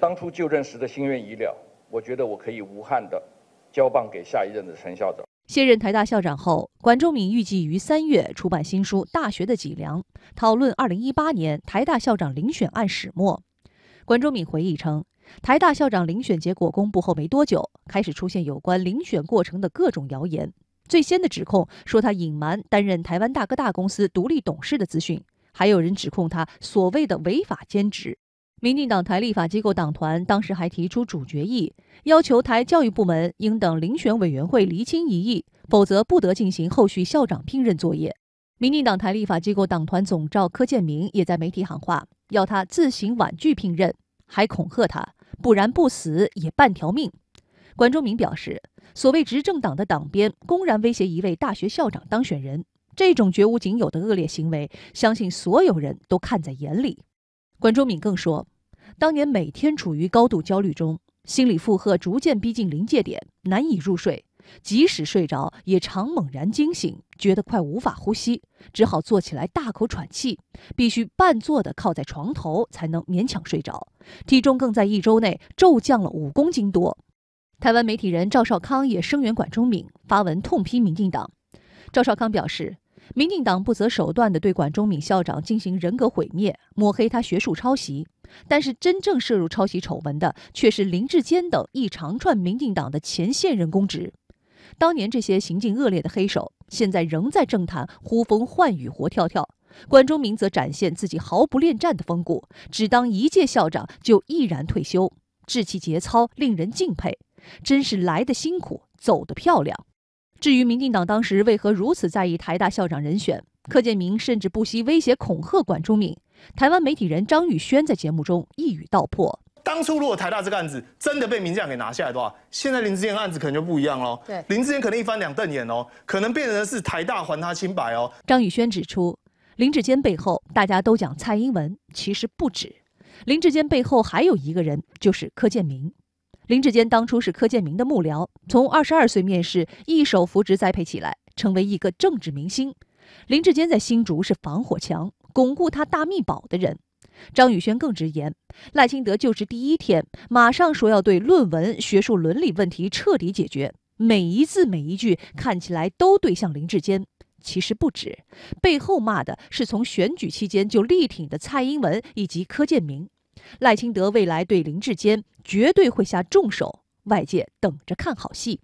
当初就任时的心愿已了，我觉得我可以无憾地交棒给下一任的陈校长。卸任台大校长后，管仲敏预计于三月出版新书《大学的脊梁》，讨论2018年台大校长遴选案始末。管仲敏回忆称，台大校长遴选结果公布后没多久，开始出现有关遴选过程的各种谣言。最先的指控说他隐瞒担任台湾大哥大公司独立董事的资讯，还有人指控他所谓的违法兼职。民进党台立法机构党团当时还提出主决议，要求台教育部门应等遴选委员会厘清疑义，否则不得进行后续校长聘任作业。民进党台立法机构党团总召柯建明也在媒体喊话，要他自行婉拒聘任，还恐吓他，不然不死也半条命。关中明表示，所谓执政党的党鞭公然威胁一位大学校长当选人，这种绝无仅有的恶劣行为，相信所有人都看在眼里。管中敏更说，当年每天处于高度焦虑中，心理负荷逐渐逼近临界点，难以入睡。即使睡着，也常猛然惊醒，觉得快无法呼吸，只好坐起来大口喘气，必须半坐的靠在床头才能勉强睡着。体重更在一周内骤降了五公斤多。台湾媒体人赵少康也声援管中敏，发文痛批民进党。赵少康表示。民进党不择手段地对管中闵校长进行人格毁灭、抹黑他学术抄袭，但是真正涉入抄袭丑闻的却是林志坚等一长串民进党的前线人公职。当年这些行径恶劣的黑手，现在仍在政坛呼风唤雨、活跳跳。管中闵则展现自己毫不恋战的风骨，只当一届校长就毅然退休，志气节操令人敬佩，真是来的辛苦，走得漂亮。至于民进党当时为何如此在意台大校长人选，柯建明甚至不惜威胁恐吓管中敏。台湾媒体人张宇轩在节目中一语道破：当初如果台大这个案子真的被民进党给拿下来的话，现在林志坚案子可能就不一样喽。对，林志坚可能一翻两瞪眼哦，可能变成是台大还他清白哦。张宇轩指出，林志坚背后大家都讲蔡英文，其实不止，林志坚背后还有一个人，就是柯建明。林志坚当初是柯建明的幕僚，从二十二岁面试，一手扶植、栽培起来，成为一个政治明星。林志坚在新竹是防火墙，巩固他大密保的人。张宇轩更直言，赖清德就职第一天，马上说要对论文学术伦理问题彻底解决，每一字每一句看起来都对向林志坚，其实不止，背后骂的是从选举期间就力挺的蔡英文以及柯建明。赖清德未来对林志坚绝对会下重手，外界等着看好戏。